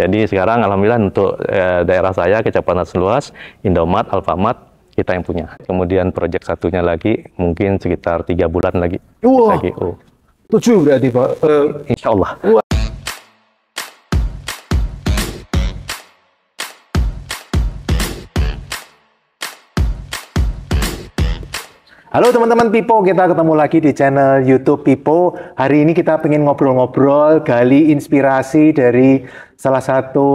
Jadi sekarang alhamdulillah untuk eh, daerah saya Kecamatan Seluas, Indomat, Alfamart kita yang punya. Kemudian proyek satunya lagi mungkin sekitar tiga bulan lagi. Wah. Wow. Lagi. Oh. Tujuh berarti Pak. Uh, Insya Allah. Wow. Halo teman-teman Pipo, kita ketemu lagi di channel YouTube Pipo. Hari ini kita pengen ngobrol-ngobrol, gali inspirasi dari salah satu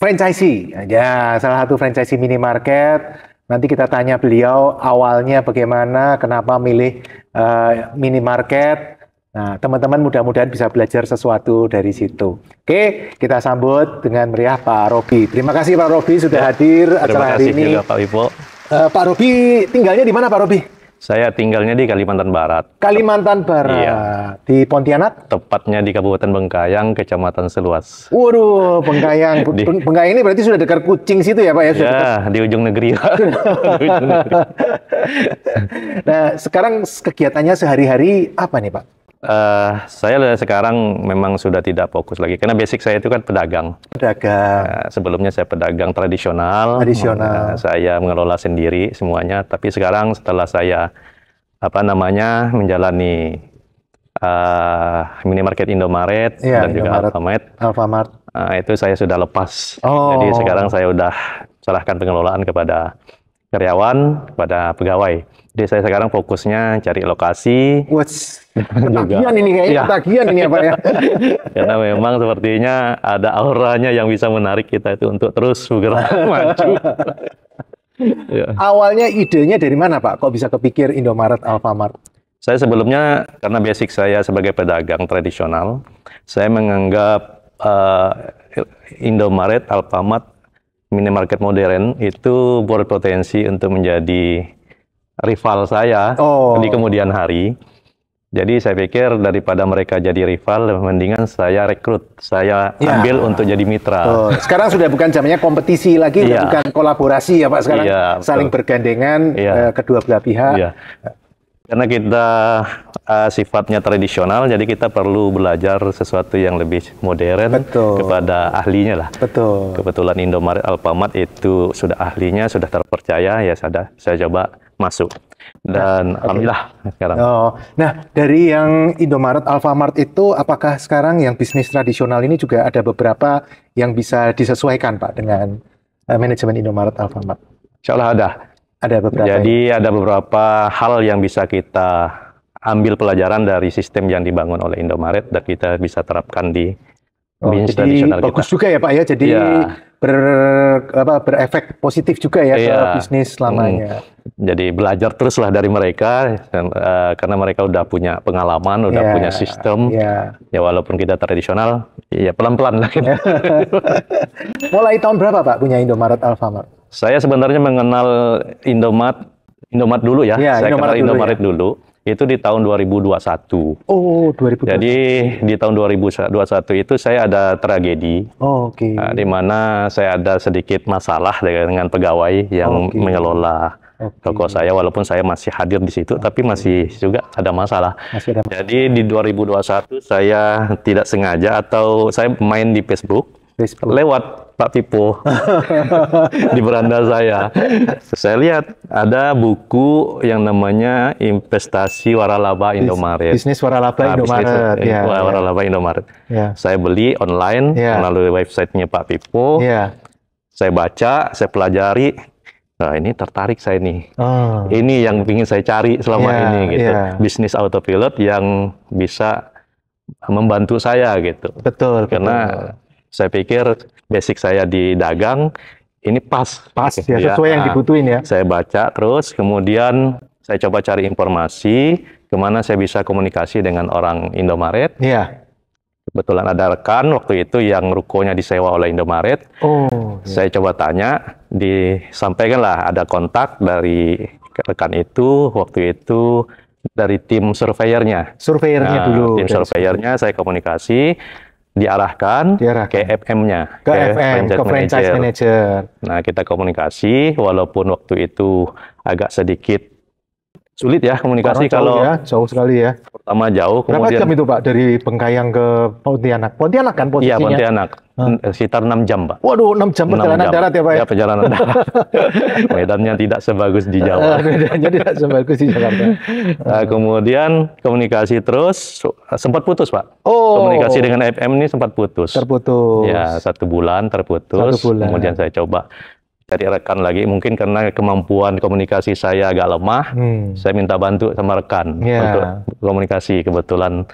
franchisee. Ya, salah satu franchisee minimarket. Nanti kita tanya beliau awalnya bagaimana, kenapa milih uh, minimarket. Nah, teman-teman mudah-mudahan bisa belajar sesuatu dari situ. Oke, kita sambut dengan meriah Pak Robi. Terima kasih Pak Robi sudah ya, hadir acara hari ini. Terima kasih juga Pak Pipo. Uh, Pak Robi tinggalnya di mana Pak Robi? Saya tinggalnya di Kalimantan Barat. Kalimantan Barat. Iya. Di Pontianak? Tepatnya di Kabupaten Bengkayang, Kecamatan Seluas. Waduh, Bengkayang. di... Bengkayang ini berarti sudah dekat Kucing situ ya, Pak ya? Iya, sudah ya, di ujung negeri. nah, sekarang kegiatannya sehari-hari apa nih, Pak? Uh, saya sekarang memang sudah tidak fokus lagi karena basic saya itu kan pedagang. Pedagang. Uh, sebelumnya saya pedagang tradisional. Tradisional. Uh, saya mengelola sendiri semuanya. Tapi sekarang setelah saya apa namanya menjalani uh, minimarket Indomaret yeah, dan Indomaret. juga Alfamart. Alfamart. Uh, itu saya sudah lepas. Oh. Jadi sekarang saya sudah serahkan pengelolaan kepada karyawan, kepada pegawai. Jadi saya sekarang fokusnya cari lokasi. What's ketagihan ini kayaknya ya. ketagihan ini apa ya? ya. Karena memang sepertinya ada auranya yang bisa menarik kita itu untuk terus bergerak maju. ya. Awalnya idenya dari mana Pak? Kok bisa kepikir Indomaret, Alfamart? Saya sebelumnya karena basic saya sebagai pedagang tradisional, saya menganggap uh, Indomaret, Alfamart, minimarket modern itu berpotensi untuk menjadi rival saya oh. di kemudian hari. Jadi saya pikir daripada mereka jadi rival, mendingan saya rekrut, saya ya. ambil untuk jadi mitra. Oh, sekarang sudah bukan zamannya kompetisi lagi, ya. bukan kolaborasi ya Pak. Sekarang ya, saling bergandengan ya. eh, kedua belah pihak. Ya. Karena kita uh, sifatnya tradisional, jadi kita perlu belajar sesuatu yang lebih modern Betul. kepada ahlinya lah. Betul. Kebetulan Indomaret Alfamart itu sudah ahlinya, sudah terpercaya, ya sudah, saya coba masuk. Nah, dan nah, alhamdulillah sekarang. Oh, nah dari yang Indomaret, Alfamart itu apakah sekarang yang bisnis tradisional ini juga ada beberapa yang bisa disesuaikan Pak dengan uh, manajemen Indomaret, Alfamart? Insya Allah ada. Ada beberapa. Jadi yang... ada beberapa hal yang bisa kita ambil pelajaran dari sistem yang dibangun oleh Indomaret dan kita bisa terapkan di oh, bisnis jadi tradisional bagus juga ya Pak ya. Jadi ya ber apa berefek positif juga ya iya. ke bisnis selamanya. Hmm. Ya. Jadi belajar teruslah dari mereka dan, uh, karena mereka udah punya pengalaman, udah yeah. punya sistem. Yeah. Ya walaupun kita tradisional, ya pelan-pelan lah. Gitu. Mulai tahun berapa Pak punya Indomaret Alfamart? Saya sebenarnya mengenal Indomaret Indomaret dulu ya. Yeah, Saya Indomaret kenal Indomaret dulu. Indomaret ya. dulu itu di tahun 2021. Oh, 2021. Jadi di tahun 2021 itu saya ada tragedi. Oh, oke. Okay. Nah, di mana saya ada sedikit masalah dengan pegawai yang oh, okay. mengelola okay. toko saya walaupun saya masih hadir di situ okay. tapi masih juga ada masalah. Masih ada masalah. Jadi di 2021 saya tidak sengaja atau saya main di Facebook lewat Pak Pipo di beranda saya. Saya lihat ada buku yang namanya Investasi Waralaba Indomaret. Bisnis Waralaba ah, Indomaret. Nah, bisnis ya, ya. Waralaba Indomaret. Ya. Saya beli online ya. melalui websitenya Pak Pipo. Ya. Saya baca, saya pelajari. Nah, ini tertarik saya nih. Oh. Ini yang ingin saya cari selama yeah, ini gitu. Yeah. Bisnis autopilot yang bisa membantu saya gitu. Betul. Karena betul saya pikir basic saya di dagang ini pas pas ya, ya sesuai yang dibutuhin ya. Saya baca terus kemudian saya coba cari informasi kemana saya bisa komunikasi dengan orang Indomaret. Iya. Kebetulan ada rekan waktu itu yang rukonya disewa oleh Indomaret. Oh. Iya. Saya coba tanya, disampaikanlah ada kontak dari rekan itu waktu itu dari tim surveyornya. Surveyornya nah, dulu. Tim surveyornya saya komunikasi diarahkan, diarahkan. ke FM-nya, ke, ke FM, franchise ke franchise manager. manager. Nah, kita komunikasi walaupun waktu itu agak sedikit sulit ya komunikasi jauh kalau jauh ya, jauh sekali ya. Pertama jauh, kemudian berapa jam itu Pak dari Bengkayang ke Pontianak? Pontianak kan iya, posisinya? Iya Pontianak, hmm. sekitar 6 jam Pak. Waduh 6 jam 6 perjalanan jam. darat ya Pak? Ya iya, perjalanan darat. Medannya tidak sebagus di Jawa. Ah, medannya tidak sebagus di Jakarta. nah, kemudian komunikasi terus, sempat putus Pak. Oh. Komunikasi dengan FM ini sempat putus. Terputus. Ya satu bulan terputus. Satu bulan. Kemudian saya coba cari rekan lagi. Mungkin karena kemampuan komunikasi saya agak lemah, hmm. saya minta bantu sama rekan yeah. untuk komunikasi. Kebetulan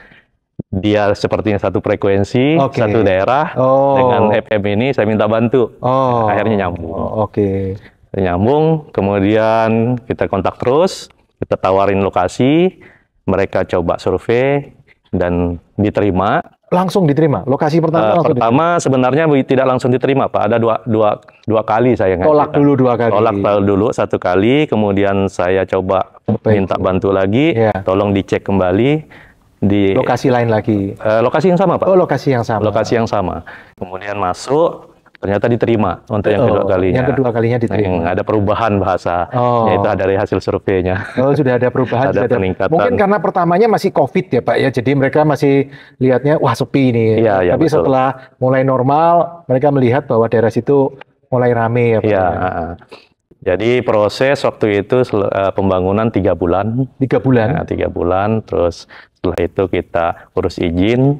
dia sepertinya satu frekuensi, okay. satu daerah. Oh. Dengan FM ini saya minta bantu. Oh. Akhirnya nyambung. Oh, Oke. Okay. Nyambung, kemudian kita kontak terus, kita tawarin lokasi, mereka coba survei dan diterima langsung diterima lokasi eh, pertama uh, langsung pertama diterima. sebenarnya tidak langsung diterima pak ada dua dua dua kali saya tolak dulu dua kali tolak dulu satu kali kemudian saya coba minta bantu lagi yeah. tolong dicek kembali di lokasi lain lagi uh, lokasi yang sama pak oh lokasi yang sama lokasi yang sama kemudian masuk ternyata diterima untuk yang oh, kedua kalinya. Yang kedua kalinya diterima. Hmm, ada perubahan bahasa, oh. Itu dari hasil surveinya. Oh, sudah ada perubahan, ada peningkatan. Mungkin karena pertamanya masih COVID ya Pak ya, jadi mereka masih lihatnya wah sepi ini. Ya, ya, Tapi betul. setelah mulai normal, mereka melihat bahwa daerah situ mulai rame ya Pak. Iya, ya. Jadi proses waktu itu eh, pembangunan tiga bulan. Tiga bulan. Nah, tiga bulan, terus setelah itu kita urus izin.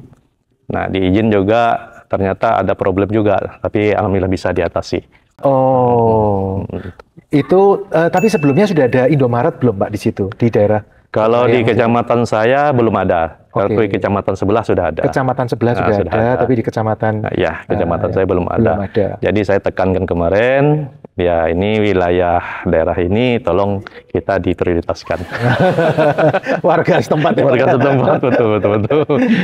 Nah di izin juga ternyata ada problem juga, tapi alhamdulillah bisa diatasi. Oh, hmm. itu uh, tapi sebelumnya sudah ada Indomaret belum, Pak, di situ di daerah? Kalau di kecamatan itu? saya belum ada. Okay. kecamatan sebelah sudah ada. Kecamatan sebelah nah, sudah, sudah ada, ada, tapi di kecamatan nah, ya kecamatan uh, saya belum ada. belum ada. Jadi saya tekankan kemarin ya ini wilayah daerah ini tolong kita diprioritaskan. Warga setempat ya. Warga setempat betul betul betul.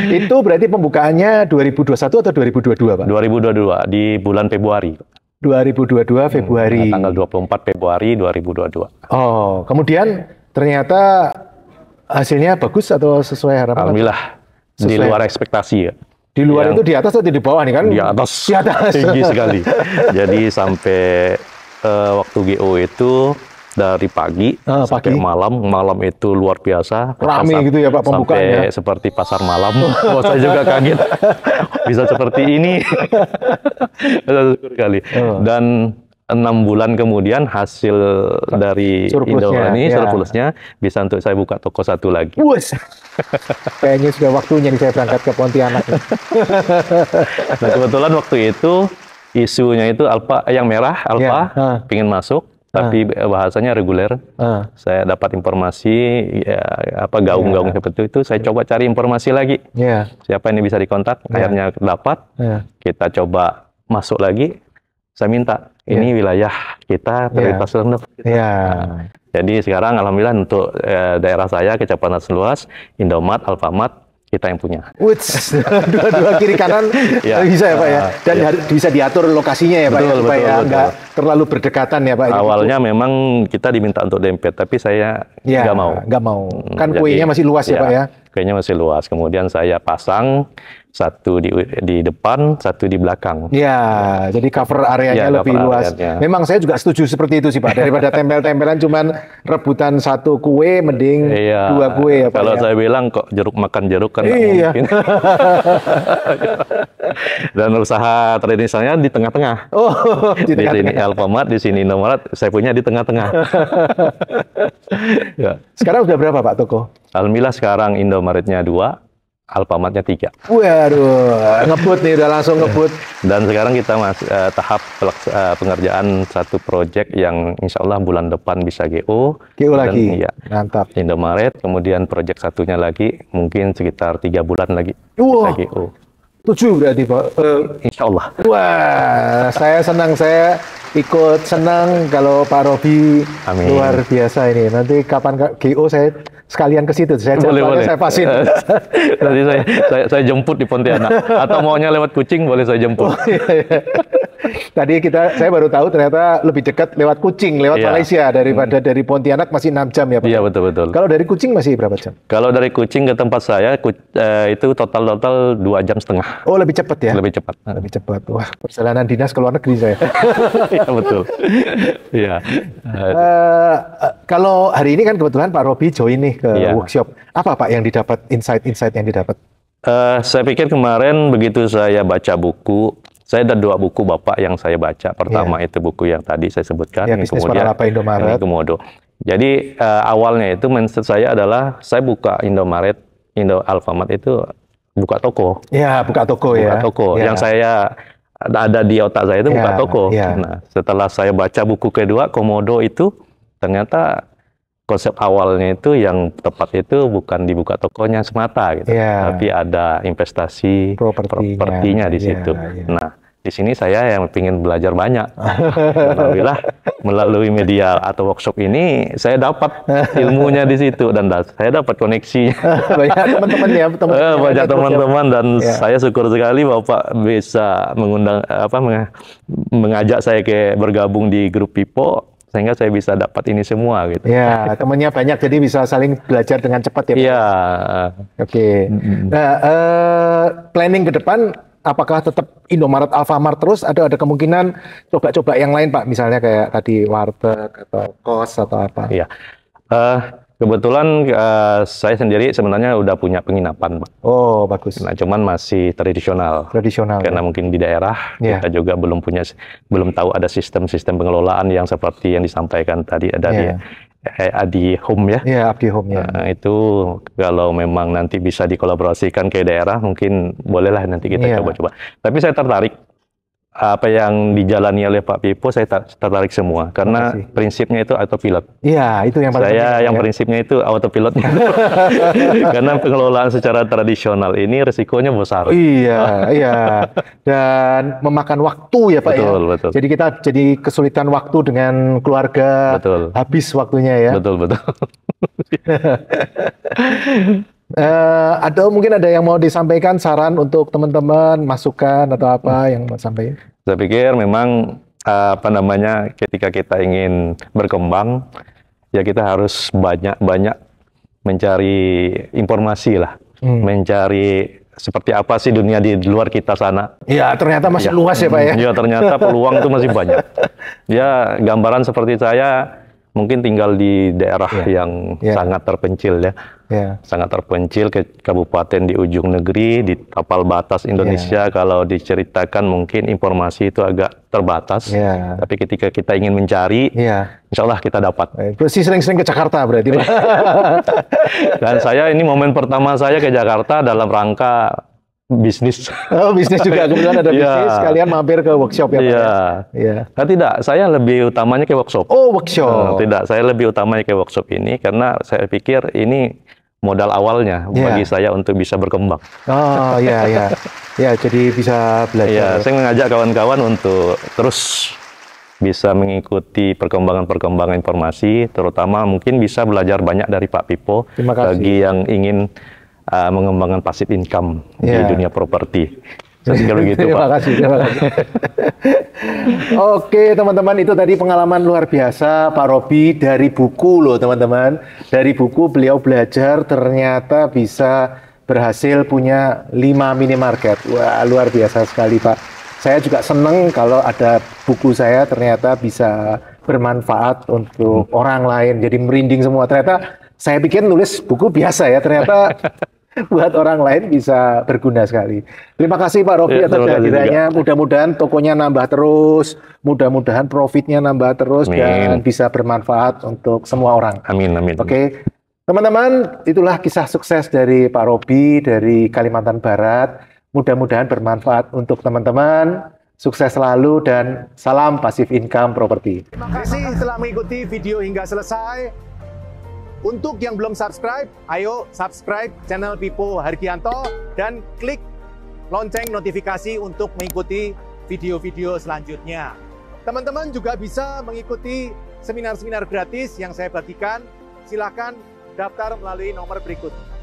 Itu berarti pembukaannya 2021 atau 2022, Pak? 2022 di bulan Februari. 2022 hmm, Februari. Hmm, tanggal 24 Februari 2022. Oh, kemudian ternyata hasilnya bagus atau sesuai harapan? Alhamdulillah. Sesuai. Di luar ekspektasi ya. Di luar yang itu di atas atau di bawah nih kan? Di atas. Di atas. Tinggi sekali. Jadi sampai uh, waktu GO itu dari pagi, ah, pagi sampai malam. Malam itu luar biasa. Rame gitu ya Pak pembukaannya. Sampai ya? seperti pasar malam. oh, saya juga kaget. Bisa seperti ini. sekali. Oh. Dan enam bulan kemudian hasil dari ini ya. surplusnya bisa untuk saya buka toko satu lagi. Wes. Kayaknya sudah waktunya nih saya berangkat ke Pontianak. nah, kebetulan waktu itu isunya itu alfa eh, yang merah ya, alfa yeah. pingin masuk tapi eh, bahasanya reguler. Uh. Saya dapat informasi ya, apa gaung-gaung yeah. seperti itu. Saya coba cari informasi lagi. Yeah. Siapa ini bisa dikontak? Yeah. Akhirnya dapat. Yeah. Kita coba masuk lagi. Saya minta ini ya. wilayah kita prioritas yeah. rendah. Yeah. Nah, jadi sekarang alhamdulillah untuk eh, daerah saya Kecamatan Seluas, Indomat, AlfaMat kita yang punya. Wuts, dua-dua kiri kanan ya. bisa ya Pak ya, ah, dan ya. bisa diatur lokasinya ya Pak ya, betul, ya, supaya betul, betul. terlalu berdekatan ya Pak. Ya? Awalnya gitu. memang kita diminta untuk dempet, tapi saya ya, nggak mau. Nggak mau, kan hmm, kuenya masih luas ya, ya Pak ya. Kuenya masih luas, kemudian saya pasang satu di di depan, satu di belakang. Ya, jadi cover areanya ya, lebih cover luas. Areanya. Memang saya juga setuju seperti itu sih Pak. Daripada tempel-tempelan cuman rebutan satu kue, mending ya, dua kue ya Pak. Kalau ya. saya bilang kok jeruk makan jeruk kan iya. mungkin. Dan usaha trading saya di tengah-tengah. Oh, di, tengah -tengah. di sini Alfamart, di sini Indomaret, saya punya di tengah-tengah. ya. Sekarang sudah berapa Pak toko? Alhamdulillah sekarang Indomaretnya dua, Alpamatnya tiga. Waduh, ngebut nih udah langsung iya. ngebut. Dan sekarang kita mas uh, tahap uh, pengerjaan satu proyek yang insya Allah bulan depan bisa GO. GO dan, lagi. Iya. Mantap. Indomaret, kemudian proyek satunya lagi mungkin sekitar tiga bulan lagi wow. bisa GO. Tujuh berarti pak. Uh, insya Allah. Wah, saya senang saya ikut senang kalau Pak Robi Amin. luar biasa ini. Nanti kapan GO saya sekalian ke situ. Saya boleh, boleh. saya pasin. Nanti saya, saya, saya jemput di Pontianak. Atau maunya lewat kucing boleh saya jemput. Oh, iya, iya. Tadi kita saya baru tahu ternyata lebih dekat lewat kucing, lewat iya. Malaysia daripada hmm. dari Pontianak masih 6 jam ya Pak. Iya betul betul. Kalau dari kucing masih berapa jam? Kalau dari kucing ke tempat saya ku, eh, itu total total dua jam setengah. Oh lebih cepat ya? Lebih cepat. Ah, lebih cepat. Wah perjalanan dinas ke luar negeri saya. Iya betul. Iya. uh, kalau hari ini kan kebetulan Pak Robi join nih ke yeah. workshop. Apa Pak yang didapat insight-insight yang didapat? Uh, saya pikir kemarin begitu saya baca buku, saya ada dua buku Bapak yang saya baca. Pertama yeah. itu buku yang tadi saya sebutkan, yang kemudian apa Indomaret. Komodo. Jadi uh, awalnya itu mindset saya adalah saya buka Indomaret, Indo Alfamart itu buka toko. Iya, buka toko buka ya. Buka toko. Yeah. Yang saya ada di otak saya itu yeah, buka iya, toko. Yeah. Nah, setelah saya baca buku kedua Komodo itu ternyata konsep awalnya itu yang tepat itu bukan dibuka tokonya semata gitu, yeah. tapi ada investasi propertinya, di iya, situ. Yeah, yeah. Nah, di sini saya yang ingin belajar banyak. Alhamdulillah melalui media atau workshop ini saya dapat ilmunya di situ dan saya dapat koneksi banyak teman-teman ya, teman -teman eh, banyak ya. teman-teman dan yeah. saya syukur sekali Bapak bisa mengundang apa mengajak saya ke bergabung di grup Pipo sehingga saya bisa dapat ini semua gitu. Ya, temannya banyak jadi bisa saling belajar dengan cepat ya. Iya. Oke. Okay. Mm -hmm. Nah, uh, planning ke depan apakah tetap Indomaret Alfamart terus ada ada kemungkinan coba-coba yang lain Pak, misalnya kayak tadi warteg atau kos atau apa? Iya. Uh, Kebetulan uh, saya sendiri sebenarnya udah punya penginapan, Pak. Oh, bagus. Nah, cuman masih tradisional. Tradisional. Karena ya. mungkin di daerah yeah. kita juga belum punya belum tahu ada sistem-sistem pengelolaan yang seperti yang disampaikan tadi ada di Adi ya. eh, eh, Home ya. Iya, Home ya. Nah, itu kalau memang nanti bisa dikolaborasikan ke daerah mungkin bolehlah nanti kita ya. coba-coba. Yeah. Coba -coba. Tapi saya tertarik apa yang dijalani oleh Pak Pipo saya tertarik semua karena prinsipnya itu autopilot. Iya, itu yang paling Saya yang ya. prinsipnya itu autopilot. karena pengelolaan secara tradisional ini risikonya besar. Iya, iya. Dan memakan waktu ya Pak ya. betul, ya. Betul. Jadi kita jadi kesulitan waktu dengan keluarga. Betul. Habis waktunya ya. Betul, betul. Uh, atau mungkin ada yang mau disampaikan saran untuk teman-teman, masukan atau apa hmm. yang mau sampaikan? Saya pikir memang uh, apa namanya ketika kita ingin berkembang ya kita harus banyak-banyak mencari informasi lah, hmm. mencari seperti apa sih dunia di luar kita sana. Ya, ternyata masih ya. luas ya Pak ya. Hmm, ya, ternyata peluang itu masih banyak. Ya, gambaran seperti saya mungkin tinggal di daerah yeah. yang yeah. sangat terpencil ya. Yeah. Sangat terpencil ke kabupaten di ujung negeri di tapal batas ya. Indonesia yeah. kalau diceritakan mungkin informasi itu agak terbatas. Yeah. Tapi ketika kita ingin mencari, yeah. insya Allah kita dapat. Eh, Pasti sering-sering ke Jakarta berarti. Dan saya ini momen pertama saya ke Jakarta dalam rangka bisnis. Oh, bisnis juga kebetulan ada iya. bisnis. Kalian mampir ke workshop ya, Pak. Iya. Yeah. Iya. Nah, tidak, saya lebih utamanya ke workshop. Oh, workshop. Nah, tidak, saya lebih utamanya ke workshop ini karena saya pikir ini modal awalnya yeah. bagi saya untuk bisa berkembang. Oh, iya iya. ya, jadi bisa belajar. Iya, saya mengajak kawan-kawan untuk terus bisa mengikuti perkembangan-perkembangan informasi, terutama mungkin bisa belajar banyak dari Pak Pipo Terima kasih. bagi yang ingin uh, mengembangkan pasif income yeah. di iya. dunia properti. Jadi kalau gitu Pak. Terima kasih, terima kasih. Oke teman-teman itu tadi pengalaman luar biasa Pak Robi dari buku loh teman-teman. Dari buku beliau belajar ternyata bisa berhasil punya lima minimarket. Wah luar biasa sekali Pak. Saya juga seneng kalau ada buku saya ternyata bisa bermanfaat untuk hmm. orang lain. Jadi merinding semua. Ternyata saya pikir nulis buku biasa ya, ternyata buat orang lain bisa berguna sekali. Terima kasih Pak Robi ya, atas kehadirannya. Mudah-mudahan tokonya nambah terus, mudah-mudahan profitnya nambah terus amin. dan bisa bermanfaat untuk semua orang. Amin amin. Oke. Teman-teman, itulah kisah sukses dari Pak Robi dari Kalimantan Barat. Mudah-mudahan bermanfaat untuk teman-teman. Sukses selalu dan salam pasif income properti. Terima kasih telah mengikuti video hingga selesai. Untuk yang belum subscribe, ayo subscribe channel Pipo Hargianto dan klik lonceng notifikasi untuk mengikuti video-video selanjutnya. Teman-teman juga bisa mengikuti seminar-seminar gratis yang saya bagikan. Silakan daftar melalui nomor berikut.